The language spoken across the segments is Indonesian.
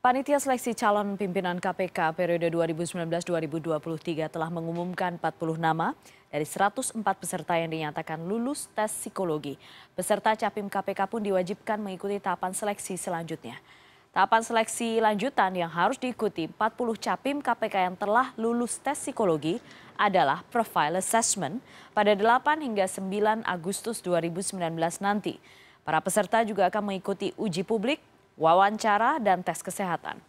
Panitia seleksi calon pimpinan KPK periode 2019-2023 telah mengumumkan 40 nama dari 104 peserta yang dinyatakan lulus tes psikologi. Peserta capim KPK pun diwajibkan mengikuti tahapan seleksi selanjutnya. Tahapan seleksi lanjutan yang harus diikuti 40 capim KPK yang telah lulus tes psikologi adalah profile assessment pada 8 hingga 9 Agustus 2019 nanti. Para peserta juga akan mengikuti uji publik, wawancara, dan tes kesehatan.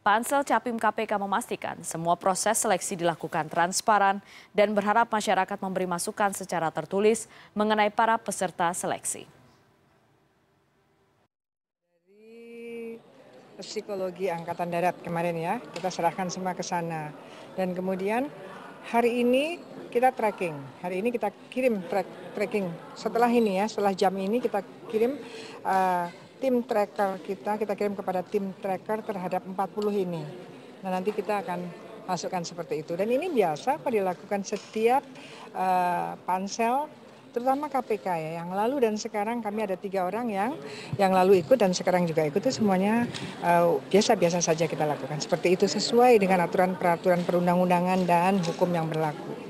Pansel Capim KPK memastikan semua proses seleksi dilakukan transparan dan berharap masyarakat memberi masukan secara tertulis mengenai para peserta seleksi. Dari psikologi Angkatan Darat kemarin ya, kita serahkan semua ke sana. Dan kemudian hari ini kita tracking. Hari ini kita kirim track, tracking. Setelah ini ya, setelah jam ini kita kirim uh, tim tracker kita, kita kirim kepada tim tracker terhadap 40 ini. Nah nanti kita akan masukkan seperti itu. Dan ini biasa apa dilakukan setiap uh, pansel, terutama KPK ya. Yang lalu dan sekarang kami ada tiga orang yang yang lalu ikut dan sekarang juga ikut itu semuanya eh, biasa-biasa uh, saja kita lakukan. Seperti itu sesuai dengan aturan peraturan perundang-undangan dan hukum yang berlaku.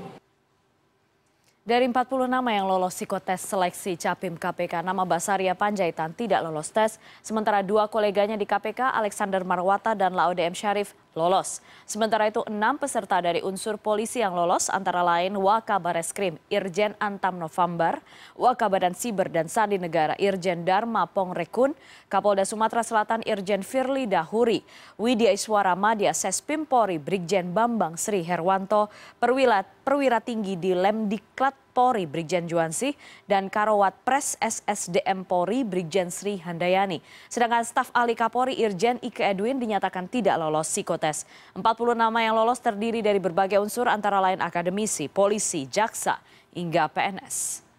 Dari 40 nama yang lolos psikotes seleksi Capim KPK, nama Basaria Panjaitan tidak lolos tes, sementara dua koleganya di KPK, Alexander Marwata dan Laode M. Syarif, lolos. Sementara itu enam peserta dari unsur polisi yang lolos antara lain Wakabareskrim Irjen Antam November, Wakabadan Siber dan Sandi Negara Irjen Dharma Pongrekun, Kapolda Sumatera Selatan Irjen Firly Dahuri, Widya Iswara Madya Sespimpori Brigjen Bambang Sri Herwanto, Perwira, Perwira Tinggi di Lemdiklat Polri Brigjen Juansi dan Karowat Pres SSDM Polri Brigjen Sri Handayani. Sedangkan staf ahli Kapolri Irjen Ike Edwin dinyatakan tidak lolos psikotes. 40 nama yang lolos terdiri dari berbagai unsur antara lain akademisi, polisi, jaksa, hingga PNS.